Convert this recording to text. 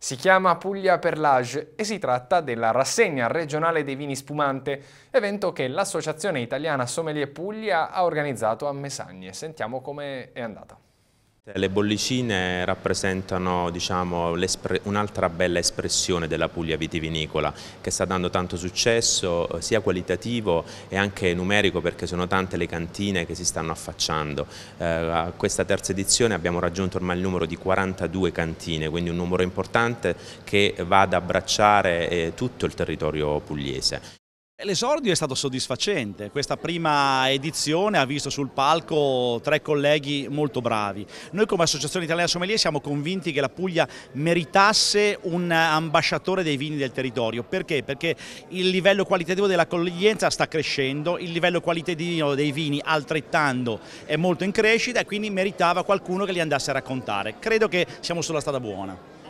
Si chiama Puglia Perlage e si tratta della rassegna regionale dei vini spumante, evento che l'Associazione Italiana Sommelier Puglia ha organizzato a Mesagne. Sentiamo come è andata. Cioè, le bollicine rappresentano diciamo, un'altra bella espressione della Puglia vitivinicola che sta dando tanto successo eh, sia qualitativo e anche numerico perché sono tante le cantine che si stanno affacciando. Eh, a questa terza edizione abbiamo raggiunto ormai il numero di 42 cantine, quindi un numero importante che va ad abbracciare eh, tutto il territorio pugliese. L'esordio è stato soddisfacente, questa prima edizione ha visto sul palco tre colleghi molto bravi. Noi come Associazione Italiana Sommelier siamo convinti che la Puglia meritasse un ambasciatore dei vini del territorio. Perché? Perché il livello qualitativo dell'accoglienza sta crescendo, il livello qualitativo dei vini altrettanto è molto in crescita e quindi meritava qualcuno che li andasse a raccontare. Credo che siamo sulla strada buona.